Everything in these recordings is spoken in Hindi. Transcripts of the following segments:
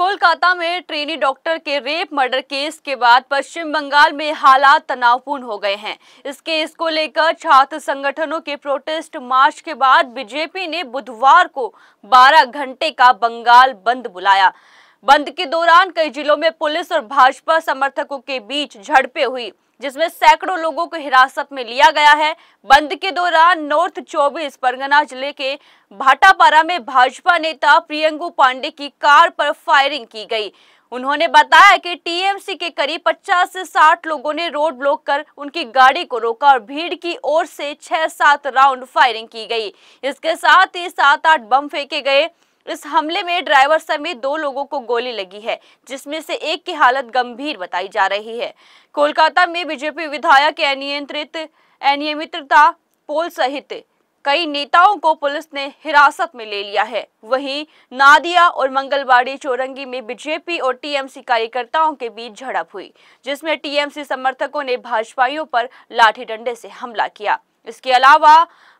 कोलकाता में ट्रेनी डॉक्टर के रेप मर्डर केस के बाद पश्चिम बंगाल में हालात तनावपूर्ण हो गए हैं इस केस को लेकर छात्र संगठनों के प्रोटेस्ट मार्च के बाद बीजेपी ने बुधवार को 12 घंटे का बंगाल बंद बुलाया बंद के दौरान कई जिलों में पुलिस और भाजपा समर्थकों के बीच झड़पें हुई जिसमें सैकड़ों लोगों को हिरासत में लिया गया है बंद के दौरान नॉर्थ 24 परगना जिले के भाटापारा में भाजपा नेता प्रियंगू पांडे की कार पर फायरिंग की गई उन्होंने बताया कि टीएमसी के करीब 50 से 60 लोगों ने रोड ब्लॉक कर उनकी गाड़ी को रोका और भीड़ की ओर से छह सात राउंड फायरिंग की गई इसके साथ ही सात आठ बम फेंके गए इस हमले में ड्राइवर समेत दो लोगों को गोली लगी है जिसमें से एक की हालत गंभीर बताई जा रही है कोलकाता में बीजेपी विधायक अनियंत्रित अनियमितता पोल सहित कई नेताओं को पुलिस ने हिरासत में ले लिया है वहीं नादिया और मंगलवाड़ी चोरंगी में बीजेपी और टीएमसी कार्यकर्ताओं के बीच झड़प हुई जिसमें टीएमसी समर्थकों ने भाजपाइयों पर लाठी डंडे से हमला किया इसके अलावा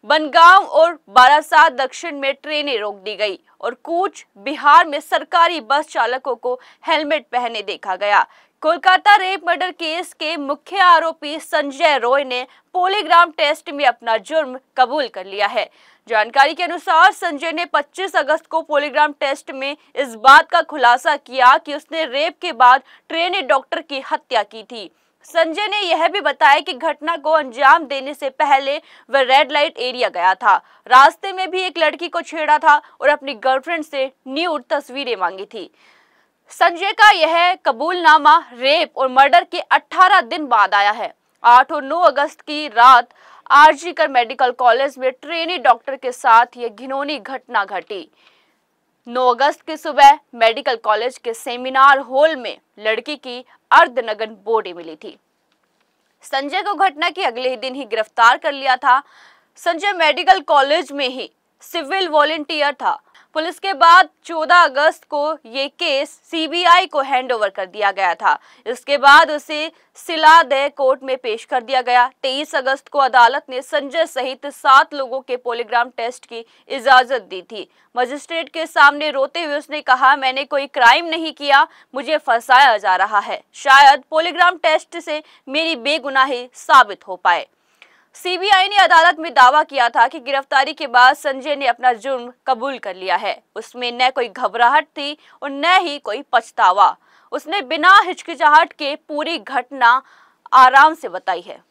बनगांव और बारासात दक्षिण में ट्रेनें रोक दी गई और कूच बिहार में सरकारी बस चालकों को हेलमेट पहने देखा गया कोलकाता रेप मर्डर केस के मुख्य आरोपी संजय रॉय ने पोलीग्राम टेस्ट में अपना जुर्म कबूल कर लिया है जानकारी के अनुसार संजय ने 25 अगस्त को पोलीग्राम टेस्ट में इस बात का खुलासा किया कि उसने रेप के बाद ट्रेनी डॉक्टर की हत्या की थी संजय ने यह भी बताया कि घटना को अंजाम देने से पहले वह रेड लाइट एरिया गया था रास्ते में भी एक लड़की को छेड़ा था और अपनी गर्लफ्रेंड से न्यूड तस्वीरें मांगी थी संजय का यह कबूलनामा रेप और मर्डर के 18 दिन बाद आया है 8 और 9 अगस्त की रात आरजीकर मेडिकल कॉलेज में ट्रेनी डॉक्टर के साथ यह घिनौनी घटना घटी 9 अगस्त की सुबह मेडिकल कॉलेज के सेमिनार हॉल में लड़की की अर्धनगन बॉडी मिली थी संजय को घटना के अगले ही दिन ही गिरफ्तार कर लिया था संजय मेडिकल कॉलेज में ही सिविल वॉलेंटियर था पुलिस के बाद 14 अगस्त को ये केस सीबीआई को हैंडओवर कर दिया गया था इसके बाद उसे दे कोर्ट में पेश कर दिया गया 23 अगस्त को अदालत ने संजय सहित सात लोगों के पोलीग्राम टेस्ट की इजाजत दी थी मजिस्ट्रेट के सामने रोते हुए उसने कहा मैंने कोई क्राइम नहीं किया मुझे फंसाया जा रहा है शायद पोलीग्राम टेस्ट से मेरी बेगुनाही साबित हो पाए सीबीआई ने अदालत में दावा किया था कि गिरफ्तारी के बाद संजय ने अपना जुर्म कबूल कर लिया है उसमें न कोई घबराहट थी और न ही कोई पछतावा उसने बिना हिचकिचाहट के पूरी घटना आराम से बताई है